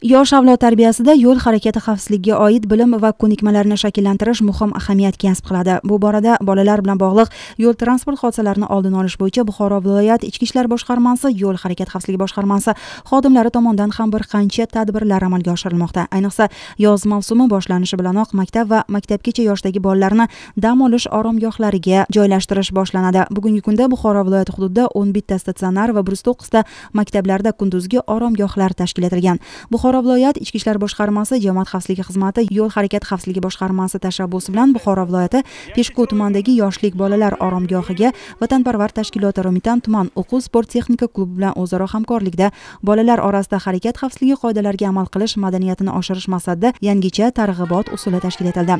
yosh avlod tarbiyasida yo'l harakati xavfsizligiga oid bilim va ko'nikmalarni shakllantirish muhim ahamiyat kasb qiladi bu borada bolalar bilan bog'liq yo'l transport hodisalarini oldini olish bo'yicha buxoro viloyat ichki ishlar boshqarmasi yo'l harakat xavfsizligi boshqarmasi xodimlari tomonidan ham bir qancha tadbirlar amalga oshirilmoqda ayniqsa yoz mavsumi boshlanishi bilanoq maktab va maktabgacha yoshdagi bolalarni dam olish oromgohlariga joylashtirish boshlanadi bugungi kunda buxoro viloyati hududida o'n bitta statsionar va bir yuz to'qqizta maktablarda kunduzgi oromgohlar tashkil etilgan buxoro buxoro viloyat ichki ishlar boshqarmasi jamoat xavfsizligi xizmati yo'l harakati xavfsizligi boshqarmasi tashabbusi bilan buxoro viloyati peshku tumanidagi yoshlik bolalar oromgohiga vatanparvar tashkiloti romitan tuman o'quv sport texnika klubi bilan o'zaro hamkorlikda bolalar orasida harakat xavfsizligi qoidalariga amal qilish madaniyatini oshirish maqsadida yangicha targ'ibot usuli tashkil etildi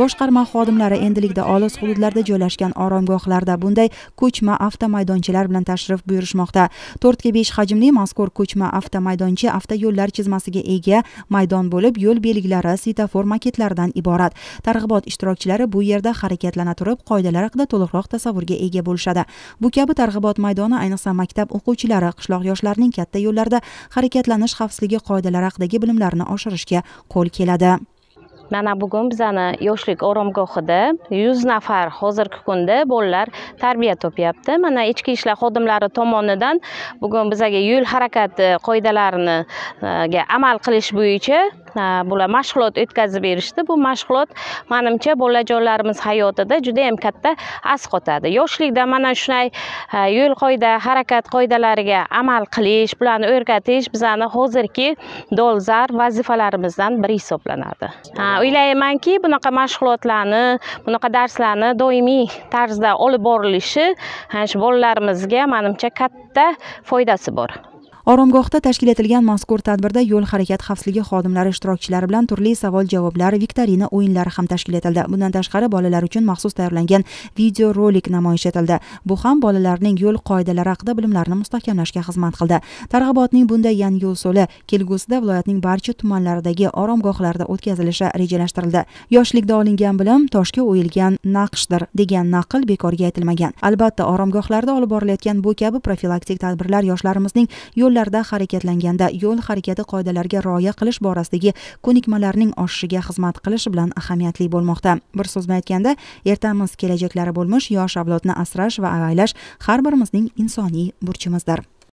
boshqarma xodimlari endilikda olis hududlarda joylashgan oromgohlarda bunday ko'chma avtomaydonchalar bilan tashrif buyurishmoqda to'rtga besh hajmli mazkur ko'chma avtomaydoncha avtoyo'llar chizmasiga ko'rinishiga ega maydon bo'lib yo'l belgilari svetofor maketlaridan iborat targ'ibot ishtirokchilari bu yerda harakatlana turib qoidalar haqida to'liqroq tasavvurga ega bo'lishadi bu kabi targ'ibot maydoni ayniqsa maktab o'quvchilari qishloq yoshlarining katta yo'llarda harakatlanish xavfsizligi qoidalari haqidagi bilimlarini oshirishga qo'l keladi mana bugun bizani yoshlik oromgohida yuz nafar hozirgi kunda bolalar tarbiya topyapti mana ichki ishlar xodimlari tomonidan bugun bizaga yo'l harakati qoidalariniga e, amal qilish bo'yicha bular mashg'ulot o'tkazib berishdi bu mashg'ulot manimcha bolajonlarimiz hayotida juda yam katta as qotadi yoshlikda mana shunday e, yo'l qoida harakat qoidalariga amal qilish bularni o'rgatish bizani hozirgi dolzarb vazifalarimizdan biri hisoblanadi o'ylaymanki bunaqa mashg'ulotlarni bunaqa darslarni doimiy tarzda olib borilishi shu bolalarimizga manimcha katta foydasi bor oromgohda tashkil etilgan mazkur tadbirda yo'l harakati xavfsizligi xodimlari ishtirokchilari bilan turli savol javoblar viktorina o'yinlari ham tashkil etildi bundan tashqari bolalar uchun maxsus tayyorlangan videorolik namoyish etildi bu ham bolalarning yo'l qoidalari haqida bilimlarini mustahkamlashga xizmat qildi targ'ibotning bunday yangi usuli kelgusida viloyatning barcha tumanlaridagi oromgohlarda o'tkazilishi rejalashtirildi yoshlikda olingan bilim toshga o'yilgan naqshdir degan naql bekorga aytilmagan albatta oromgohlarda olib borilayotgan bu kabi profilaktik tadbirlar yoshlarimizning yo'l yo'llarda harakatlanganda yo'l harakati qoidalariga rioya qilish borasidagi ko'nikmalarning oshishiga xizmat qilish bilan ahamiyatli bo'lmoqda bir so'z bilan aytganda ertamiz kelajaklari bo'lmish yosh avlodni asrash va avaylash har birimizning insoniy burchimizdir